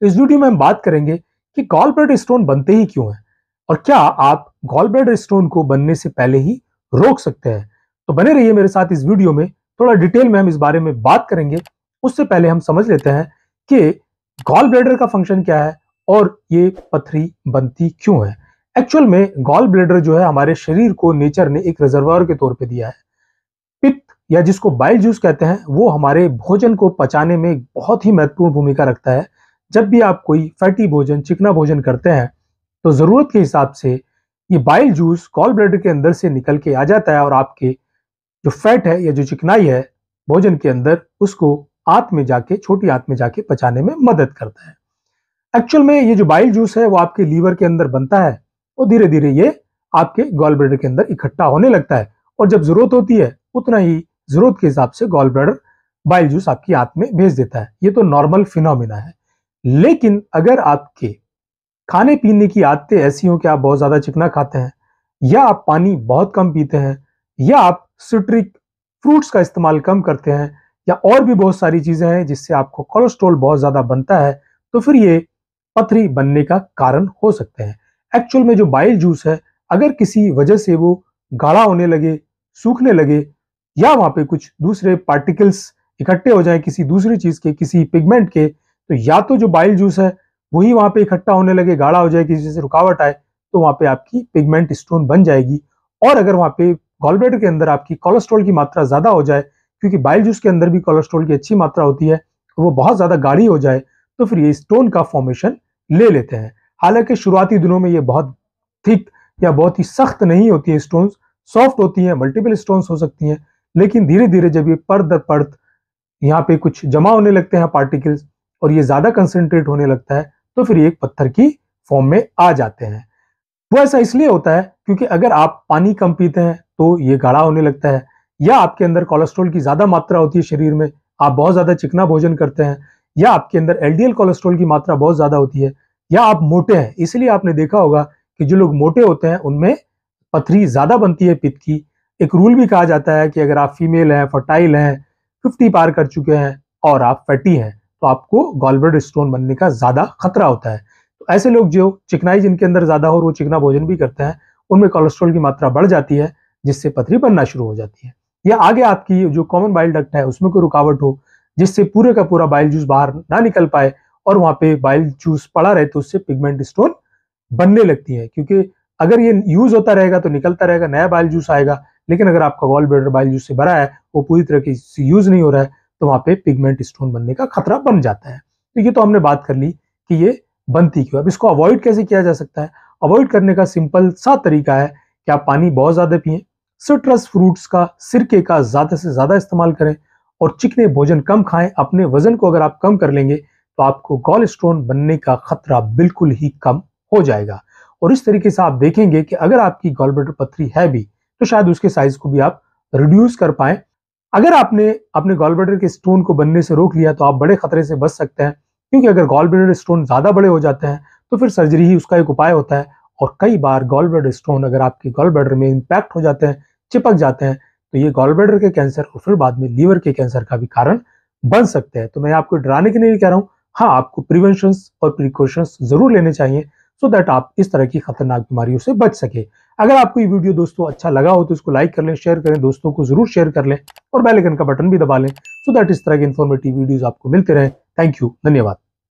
तो इस वीडियो में हम बात करेंगे कि गॉल ब्लैडर स्टोन बनते ही क्यों है और क्या आप गॉल ब्लैडर स्टोन को बनने से पहले ही रोक सकते हैं तो बने रहिए मेरे साथ इस वीडियो में थोड़ा डिटेल में हम इस बारे में बात करेंगे उससे पहले हम समझ लेते हैं कि गॉल ब्लेडर का फंक्शन क्या है और ये पथरी बनती क्यों है एक्चुअल में गॉल ब्लेडर जो है हमारे शरीर को नेचर ने एक रिजर्वर के तौर पे दिया है पित्त या जिसको बाइल जूस कहते हैं वो हमारे भोजन को पचाने में बहुत ही महत्वपूर्ण भूमिका रखता है जब भी आप कोई फैटी भोजन चिकना भोजन करते हैं तो ज़रूरत के हिसाब से ये बाइल जूस कॉल ब्लैडर के अंदर से निकल के आ जाता है और आपके जो फैट है या जो चिकनाई है भोजन के अंदर उसको आंत में जाके छोटी आंत में जाके पचाने में मदद करता है एक्चुअल में ये जो बाइल जूस है वो आपके लीवर के अंदर बनता है और धीरे धीरे ये आपके गॉल ब्लैडर के अंदर इकट्ठा होने लगता है और जब जरूरत होती है उतना ही जरूरत के हिसाब से गॉल ब्लैडर बाइल जूस आपकी आंत में भेज देता है ये तो नॉर्मल फिनोमिना है लेकिन अगर आपके खाने पीने की आदतें ऐसी हों कि आप बहुत ज़्यादा चिकना खाते हैं या आप पानी बहुत कम पीते हैं या आप सिट्रिक फ्रूट्स का इस्तेमाल कम करते हैं या और भी बहुत सारी चीज़ें हैं जिससे आपको कोलेस्ट्रॉल बहुत ज़्यादा बनता है तो फिर ये पथरी बनने का कारण हो सकते हैं एक्चुअल में जो बाइल जूस है अगर किसी वजह से वो गाढ़ा होने लगे सूखने लगे या वहाँ पे कुछ दूसरे पार्टिकल्स इकट्ठे हो जाए किसी दूसरी चीज़ के किसी पिगमेंट के तो या तो जो बाइल जूस है वही वहां पे इकट्ठा होने लगे गाढ़ा हो जाए किसी से रुकावट आए तो वहां पे आपकी पिगमेंट स्टोन बन जाएगी और अगर वहां पे गॉलब्लेडर के अंदर आपकी कोलेस्ट्रॉल की मात्रा ज्यादा हो जाए क्योंकि बाइल जूस के अंदर भी कोलेस्ट्रॉल की अच्छी मात्रा होती है वो बहुत ज्यादा गाढ़ी हो जाए तो फिर ये स्टोन का फॉर्मेशन ले लेते हैं हालांकि शुरुआती दिनों में ये बहुत थिक या बहुत ही सख्त नहीं होती है स्टोन्स सॉफ्ट होती हैं मल्टीपल स्टोन्स हो सकती हैं लेकिन धीरे धीरे जब ये पर्द पर्द यहाँ पे कुछ जमा होने लगते हैं पार्टिकल्स और ये ज़्यादा कंसेंट्रेट होने लगता है तो फिर ये पत्थर की फॉर्म में आ जाते हैं वो ऐसा इसलिए होता है क्योंकि अगर आप पानी कम पीते हैं तो ये गाढ़ा होने लगता है या आपके अंदर कोलेस्ट्रॉल की ज़्यादा मात्रा होती है शरीर में आप बहुत ज़्यादा चिकना भोजन करते हैं या आपके अंदर एलडीएल कोलेस्ट्रॉल की मात्रा बहुत ज़्यादा होती है या आप मोटे हैं इसलिए आपने देखा होगा कि जो लोग मोटे होते हैं उनमें पथरी ज़्यादा बनती है पित्त की एक रूल भी कहा जाता है कि अगर आप फीमेल हैं फर्टाइल हैं फिफ्टी पार कर चुके हैं और आप फैटी हैं तो आपको गॉलब्रेड स्टोन बनने का ज़्यादा खतरा होता है तो ऐसे लोग जो चिकनाई जिनके अंदर ज़्यादा हो और वो चिकना भोजन भी करते हैं उनमें कोलेस्ट्रॉल की मात्रा बढ़ जाती है जिससे पथरी बनना शुरू हो जाती है या आगे आपकी जो कॉमन बाइल डक्ट है उसमें कोई रुकावट हो जिससे पूरे का पूरा बाइल जूस बाहर ना निकल पाए और वहां पे बाइल जूस पड़ा रहे तो उससे पिगमेंट स्टोन बनने लगती है क्योंकि अगर ये यूज होता रहेगा तो निकलता रहेगा नया बाइल जूस आएगा लेकिन अगर आपका गॉल ब्लेडर बाइल जूस से भरा है वो पूरी तरह से यूज नहीं हो रहा है तो वहां पे पिगमेंट स्टोन बनने का खतरा बन जाता है तो ये तो हमने बात कर ली कि ये बनती क्यों अब इसको अवॉइड कैसे किया जा सकता है अवॉइड करने का सिंपल सा तरीका है कि आप पानी बहुत ज़्यादा पिए सिट्रस फ्रूट्स का सिरके का ज़्यादा से ज़्यादा इस्तेमाल करें और चिकने भोजन कम खाएं अपने वजन को अगर आप कम कर लेंगे तो आपको गॉल स्टोन बनने का खतरा बिल्कुल ही कम हो जाएगा और इस तरीके से आप देखेंगे कि अगर आपकी गॉल बटर पथरी है भी तो शायद उसके साइज को भी आप रिड्यूस कर पाएं अगर आपने अपने गॉलब्लेडर के स्टोन को बनने से रोक लिया तो आप बड़े खतरे से बच सकते हैं क्योंकि अगर गॉलब्लेडर स्टोन ज़्यादा बड़े हो जाते हैं तो फिर सर्जरी ही उसका एक उपाय होता है और कई बार गॉलब्लेडर स्टोन अगर आपके गॉलब्लेडर में इम्पैक्ट हो जाते हैं चिपक जाते हैं तो ये गॉलब्लेडर के कैंसर और फिर बाद में लीवर के कैंसर का भी कारण बन सकते हैं तो मैं आपको डराने के लिए कह रहा हूँ हाँ आपको प्रिवेंशन और प्रिकॉशंस जरूर लेने चाहिए सो दैट आप इस तरह की खतरनाक बीमारियों से बच सके अगर आपको ये वीडियो दोस्तों अच्छा लगा हो तो इसको लाइक कर लें शेयर करें दोस्तों को जरूर शेयर कर लें और बेलाइकन का बटन भी दबा लें सो दैट इस तरह के इन्फॉर्मेटिव वीडियोज आपको मिलते रहे थैंक यू धन्यवाद